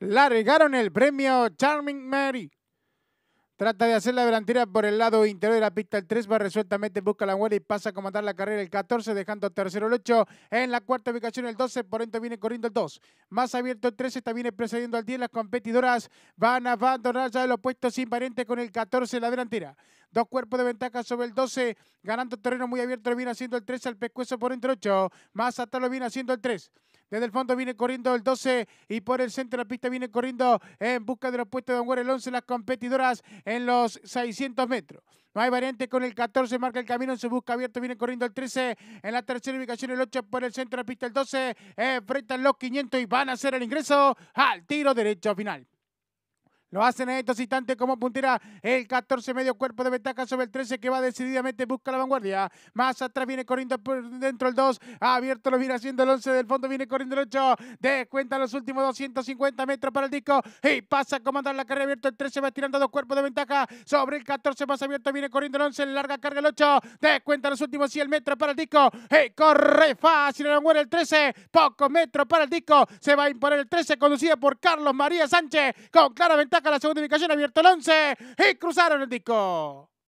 largaron el premio Charming Mary. Trata de hacer la delantera por el lado interior de la pista. El 3 va resueltamente, busca la vuelta y pasa a comandar la carrera el 14, dejando tercero el 8. En la cuarta ubicación el 12, por ende viene corriendo el 2. Más abierto el 13, está viene precediendo al 10. Las competidoras van a abandonar ya el opuesto sin pariente con el 14 en la delantera. Dos cuerpos de ventaja sobre el 12, ganando terreno muy abierto, lo viene haciendo el 13 al pescuezo por entre 8. Más atado lo viene haciendo el 3. Desde el fondo viene corriendo el 12 y por el centro de la pista viene corriendo en busca de los puestos de Don el 11, las competidoras en los 600 metros. No hay variante con el 14, marca el camino se busca abierto, viene corriendo el 13, en la tercera ubicación el 8 por el centro de la pista el 12, eh, enfrentan los 500 y van a hacer el ingreso al tiro derecho final. Lo hacen en estos instantes como puntera el 14 medio cuerpo de ventaja sobre el 13 que va decididamente busca la vanguardia. Más atrás viene corriendo por dentro el 2. Abierto lo viene haciendo el 11 del fondo viene corriendo el 8. Descuenta los últimos 250 metros para el disco y pasa a comandar la carrera abierto el 13 va tirando dos cuerpos de ventaja sobre el 14 más abierto viene corriendo el 11 larga carga el 8. Descuenta los últimos 100 metros para el disco y corre fácil la vanguardia el 13. Pocos metros para el disco se va a imponer el 13 conducido por Carlos María Sánchez con claramente. ventaja ataca la segunda ubicación, abierto el 11 y cruzaron el disco.